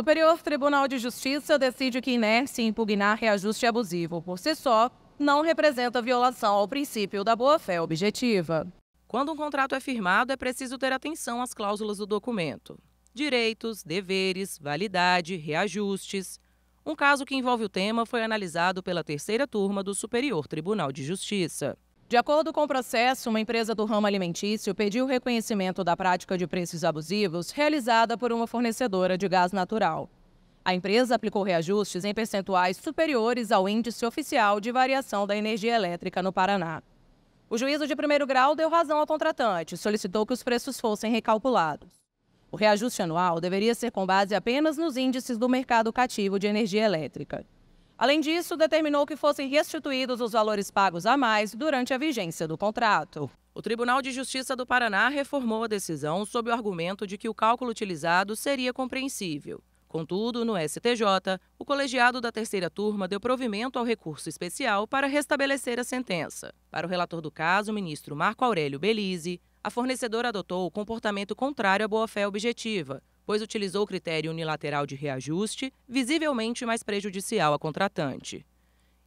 Superior Tribunal de Justiça decide que inércia impugnar reajuste abusivo por si só não representa violação ao princípio da boa-fé objetiva. Quando um contrato é firmado, é preciso ter atenção às cláusulas do documento. Direitos, deveres, validade, reajustes. Um caso que envolve o tema foi analisado pela terceira turma do Superior Tribunal de Justiça. De acordo com o processo, uma empresa do ramo alimentício pediu reconhecimento da prática de preços abusivos realizada por uma fornecedora de gás natural. A empresa aplicou reajustes em percentuais superiores ao índice oficial de variação da energia elétrica no Paraná. O juízo de primeiro grau deu razão ao contratante e solicitou que os preços fossem recalculados. O reajuste anual deveria ser com base apenas nos índices do mercado cativo de energia elétrica. Além disso, determinou que fossem restituídos os valores pagos a mais durante a vigência do contrato. O Tribunal de Justiça do Paraná reformou a decisão sob o argumento de que o cálculo utilizado seria compreensível. Contudo, no STJ, o colegiado da terceira turma deu provimento ao recurso especial para restabelecer a sentença. Para o relator do caso, o ministro Marco Aurélio Belize, a fornecedora adotou o comportamento contrário à boa-fé objetiva, pois utilizou o critério unilateral de reajuste, visivelmente mais prejudicial à contratante.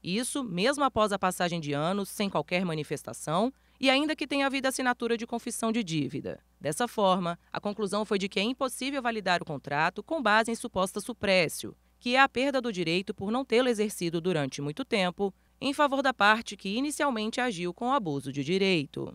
Isso mesmo após a passagem de anos sem qualquer manifestação e ainda que tenha havido assinatura de confissão de dívida. Dessa forma, a conclusão foi de que é impossível validar o contrato com base em suposta supressão, que é a perda do direito por não tê-lo exercido durante muito tempo, em favor da parte que inicialmente agiu com abuso de direito.